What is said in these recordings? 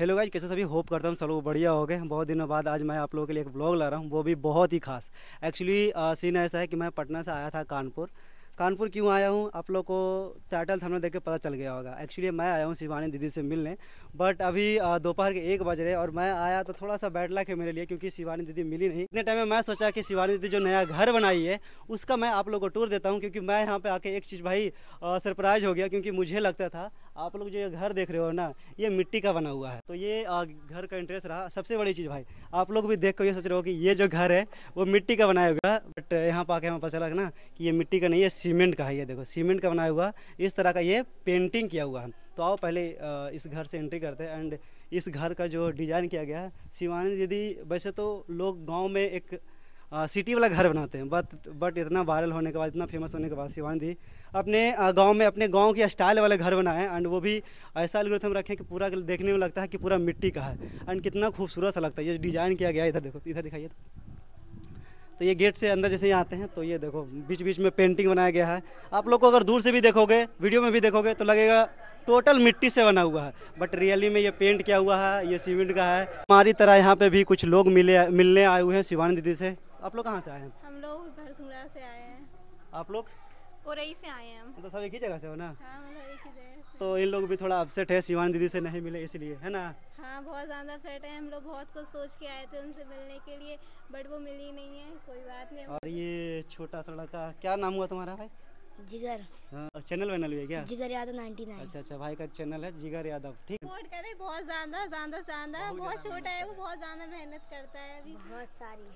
hello guys कैसे सभी hope करता हूँ वो बढ़िया हो गए बहुत दिनों बाद आज मैं आप लोगों के लिए एक ब्लॉग ला रहा हूँ वो भी बहुत ही खास एक्चुअली सीन ऐसा है कि मैं पटना से आया था कानपुर कानपुर क्यों आया हूँ आप लोग को टाइटल सामने देख के पता चल गया होगा एक्चुअली मैं आया हूँ शिवानी दीदी से मिलने बट अभी दोपहर के एक बज रहे और मैं आया तो थोड़ा सा बैठ लक है मेरे लिए क्योंकि शिवानी दीदी मिली नहीं इतने टाइम में मैं सोचा कि शिवानी दीदी जो नया घर बनाई है उसका मैं आप लोग को टूर देता हूँ क्योंकि मैं यहाँ पर आके एक चीज़ भाई सरप्राइज हो गया क्योंकि मुझे लगता था आप लोग जो ये घर देख रहे हो ना ये मिट्टी का बना हुआ है तो ये घर का इंटरेस्ट रहा सबसे बड़ी चीज़ भाई आप लोग भी देख कर ये सोच रहे हो कि ये जो घर है वो मिट्टी का बनाया हुआ बट यहाँ पर आके हमें पता चला ना कि ये मिट्टी का नहीं है सीमेंट का है ये देखो सीमेंट का बनाया हुआ इस तरह का ये पेंटिंग किया हुआ है तो आओ पहले इस घर से एंट्री करते हैं एंड इस घर का जो डिज़ाइन किया गया है शिवानी दीदी वैसे तो लोग गाँव में एक सिटी वाला घर बनाते हैं बट बट इतना वायरल होने के बाद इतना फेमस होने के बाद शिवानी दी अपने गांव में अपने गांव के स्टाइल वाले घर बनाए एंड वो भी ऐसा एल्गोरिथम रखें कि पूरा देखने में लगता है कि पूरा मिट्टी का है एंड कितना खूबसूरत सा लगता है ये डिज़ाइन किया गया इधर देखो इधर दिखाइए तो ये गेट से अंदर जैसे यहाँ आते हैं तो ये देखो बीच बीच में पेंटिंग बनाया गया है आप लोग को अगर दूर से भी देखोगे वीडियो में भी देखोगे तो लगेगा टोटल मिट्टी से बना हुआ है बट रियली में ये पेंट किया हुआ है ये सीमेंट का है हमारी तरह यहाँ पे भी कुछ लोग मिले मिलने आए हुए हैं शिवानी दीदी से आप लोग कहाँ से आए हैं हम लोग भरसुंगड़ा से आए हैं आप लोग ओरई से आए हैं तो सब एक ही जगह से हो ना हाँ मतलब एक ही जगह तो इन लोग भी थोड़ा अपसेट है शिवान दीदी से नहीं मिले इसलिए है ना हाँ बहुत ज़्यादा अपसेट है हम लोग बहुत कुछ सोच के आए थे उनसे मिलने के लिए बट वो मिली नहीं है कोई बात नहीं और ये छोटा सा लड़का क्या नाम हुआ तुम्हारा भाई जिगर हाँ, चैनल बना लिया है क्या जिगर यादव 99 अच्छा अच्छा भाई का चैनल है जिगर यादव ठीक सपोर्ट करे बहुत ज्यादा ज्यादा ज्यादा बहुत छोटा है वो बहुत ज्यादा मेहनत करता है अभी बहुत सारी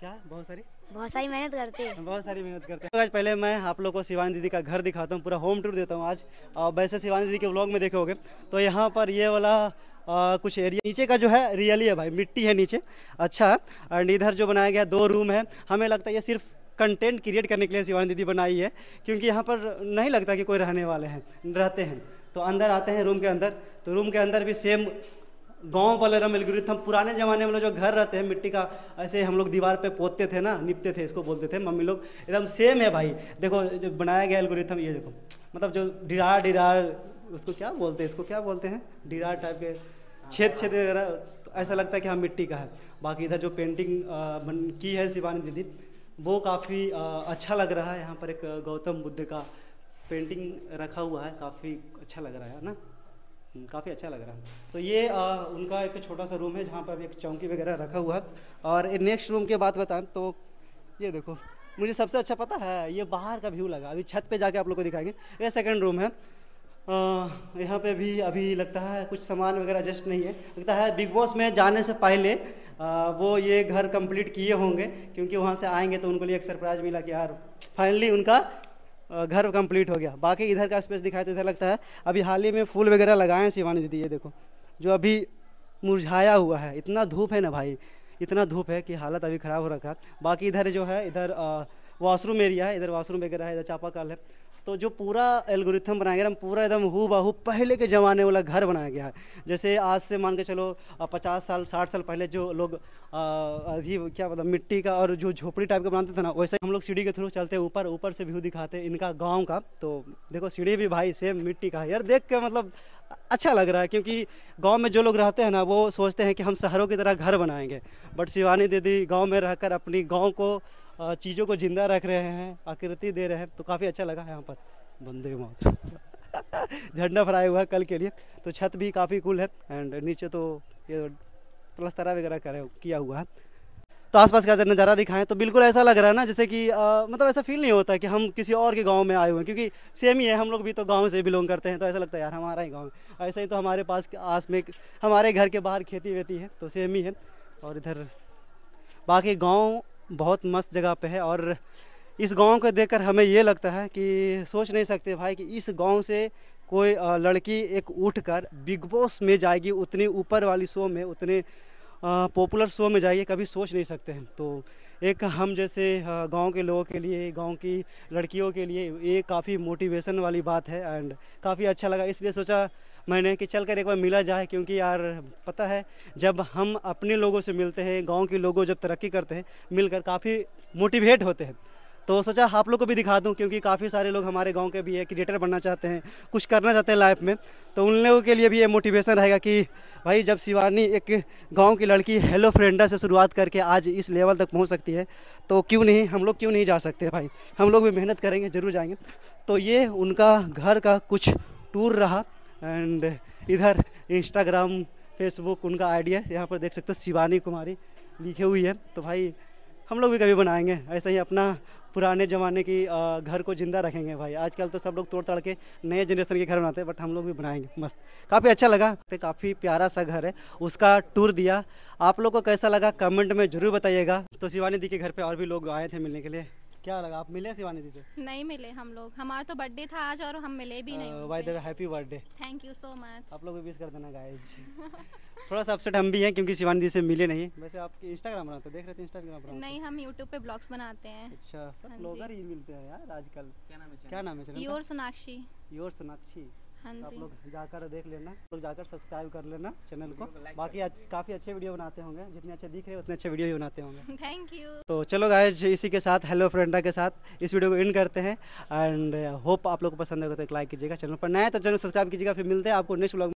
क्या बहुत सारी बहुत सारी मेहनत करते हैं बहुत सारी मेहनत करते हैं तो आज पहले मैं आप लोग को शिवानी दीदी का घर दिखाता हूँ पूरा होम टूर देता हूँ आज और वैसे शिवानी दीदी के व्लॉग में देखोगे तो यहाँ पर ये वाला आ, कुछ एरिया नीचे का जो है रियली है भाई मिट्टी है नीचे अच्छा एंड इधर जो बनाया गया दो रूम है हमें लगता है ये सिर्फ कंटेंट क्रिएट करने के लिए शिवानी दीदी बनाई है क्योंकि यहाँ पर नहीं लगता कि कोई रहने वाले हैं रहते हैं तो अंदर आते हैं रूम के अंदर तो रूम के अंदर भी सेम गाँव वाले रम हम पुराने ज़माने में जो घर रहते हैं मिट्टी का ऐसे हम लोग दीवार पे पोतते थे ना निपते थे इसको बोलते थे मम्मी लोग एकदम सेम है भाई देखो जो बनाया गया एल्गोरिथम ये देखो मतलब जो डिरार डिरार उसको क्या बोलते हैं इसको क्या बोलते हैं डिरार टाइप के छेद छेद वगैरह तो ऐसा लगता है कि हाँ मिट्टी का है बाकी इधर जो पेंटिंग की है शिवानी दीदी वो काफ़ी अच्छा लग रहा है यहाँ पर एक गौतम बुद्ध का पेंटिंग रखा हुआ है काफ़ी अच्छा लग रहा है ना हम्म, काफ़ी अच्छा लग रहा है तो ये आ, उनका एक छोटा सा रूम है जहाँ पर एक चौकी वगैरह रखा हुआ है और नेक्स्ट रूम के बात बताएं तो ये देखो मुझे सबसे अच्छा पता है ये बाहर का व्यू लगा अभी छत पे जाके आप लोग को दिखाएंगे ये सेकंड रूम है यहाँ पे भी अभी लगता है कुछ सामान वगैरह एडजस्ट नहीं है लगता है बिग बॉस में जाने से पहले आ, वो ये घर कंप्लीट किए होंगे क्योंकि वहाँ से आएंगे तो उनको लिए एक सरप्राइज़ मिला कि यार फाइनली उनका घर कंप्लीट हो गया बाकी इधर का स्पेस दिखाए तो इधर लगता है अभी हाल ही में फूल वगैरह लगाए हैं शिवानी दीदी ये देखो जो अभी मुरझाया हुआ है इतना धूप है ना भाई इतना धूप है कि हालत अभी ख़राब हो रखा है बाकी इधर जो है इधर वाशरूम एरिया है इधर वाशरूम वगैरह है इधर चापाकल है तो जो पूरा एल्गोरिथम बनाया गया हम पूरा एकदम हु बाहू पहले के ज़माने वाला घर बनाया गया है जैसे आज से मान के चलो पचास साल साठ साल पहले जो लोग अभी क्या मतलब मिट्टी का और जो झोपड़ी टाइप का बनाते थे ना वैसे हम लोग सीढ़ी के थ्रू चलते ऊपर ऊपर से व्यू दिखाते इनका गाँव का तो देखो सीढ़ी भी भाई सेम मिट्टी का है यार देख के मतलब अच्छा लग रहा है क्योंकि गांव में जो लोग रहते हैं ना वो सोचते हैं कि हम शहरों की तरह घर बनाएंगे बट शिवानी दीदी गांव में रहकर अपनी गांव को चीज़ों को ज़िंदा रख रहे हैं आकृति दे रहे हैं तो काफ़ी अच्छा लगा यहाँ पर बंदे मौत झंडा फहराया हुआ है कल के लिए तो छत भी काफ़ी कूल है एंड नीचे तो ये प्लस्तरा वगैरह करे किया हुआ है तो आसपास का अगर नज़ारा दिखाएं तो बिल्कुल ऐसा लग रहा है ना जैसे कि आ, मतलब ऐसा फील नहीं होता कि हम किसी और के गांव में आए हुए हैं क्योंकि सेम ही है हम लोग भी तो गांव से बिलोंग करते हैं तो ऐसा लगता है यार हमारा ही गांव है ही तो हमारे पास आस में हमारे घर के बाहर खेती वेती है तो सेम ही है और इधर बाकी गाँव बहुत मस्त जगह पे है और इस गांव को देखकर हमें ये लगता है कि सोच नहीं सकते भाई कि इस गांव से कोई लड़की एक उठकर बिग बॉस में जाएगी उतनी ऊपर वाली शो में उतने पॉपुलर शो में जाएगी कभी सोच नहीं सकते हैं तो एक हम जैसे हाँ, गांव के लोगों के लिए गांव की लड़कियों के लिए ये काफ़ी मोटिवेशन वाली बात है एंड काफ़ी अच्छा लगा इसलिए सोचा मैंने कि चल कर एक बार मिला जाए क्योंकि यार पता है जब हम अपने लोगों से मिलते हैं गांव के लोगों जब तरक्की करते हैं मिलकर काफ़ी मोटिवेट होते हैं तो सोचा आप लोग को भी दिखा दूँ क्योंकि काफ़ी सारे लोग हमारे गाँव के भी है क्रिएटर बनना चाहते हैं कुछ करना चाहते हैं लाइफ में तो उन लोगों के लिए भी ये मोटिवेशन रहेगा कि भाई जब शिवानी एक गांव की लड़की हेलो फ्रेंडर से शुरुआत करके आज इस लेवल तक पहुंच सकती है तो क्यों नहीं हम लोग क्यों नहीं जा सकते भाई हम लोग भी मेहनत करेंगे ज़रूर जाएंगे तो ये उनका घर का कुछ टूर रहा एंड इधर इंस्टाग्राम फेसबुक उनका आइडिया है यहाँ पर देख सकते हो शिवानी कुमारी लिखी हुई है तो भाई हम लोग भी कभी बनाएंगे ऐसे ही अपना पुराने ज़माने की घर को ज़िंदा रखेंगे भाई आजकल तो सब लोग तोड़ ताड़ के नए जनरेशन के घर बनाते हैं बट हम लोग भी बनाएंगे मस्त काफ़ी अच्छा लगा तो काफ़ी प्यारा सा घर है उसका टूर दिया आप लोग को कैसा लगा कमेंट में ज़रूर बताइएगा तो शिवानी दी के घर पर और भी लोग आए थे मिलने के लिए क्या लगा आप मिले शिवानी दी से नहीं मिले हम लोग हमारा तो बर्थडे था आज और हम मिले भी नहीं by the happy birthday thank you so much आप लोग भी विश कर देना गाइस थोड़ा सा अपसेट हम भी हैं क्योंकि शिवानी दी से मिले नहीं वैसे आपके इंस्टाग्राम बनाते देख रहे थे इंस्टाग्राम पर नहीं हम यूट्यूब पे ब्लॉग्स बनाते हैं अच्छा सब ब्लॉगर ही मिलते हैं यार आजकल क्या नाम है क्या नाम है योर सोनाक्षी योर सोनाक्षी हाँ तो आप लोग जाकर देख लेना लोग जाकर सब्सक्राइब कर लेना चैनल को बाकी आज काफ़ी अच्छे वीडियो बनाते होंगे जितने अच्छे दिख रहे उतने अच्छे वीडियो ही बनाते होंगे थैंक यू तो चलो गाय इसी के साथ हेलो फ्रेंडा के साथ इस वीडियो को इन करते हैं एंड होप आप लोग को पसंद होगा तो एक लाइक कीजिएगा चैनल पर नया तो चैनल सब्सक्राइब कीजिएगा फिर मिलते हैं आपको नेक्स्ट ब्लॉग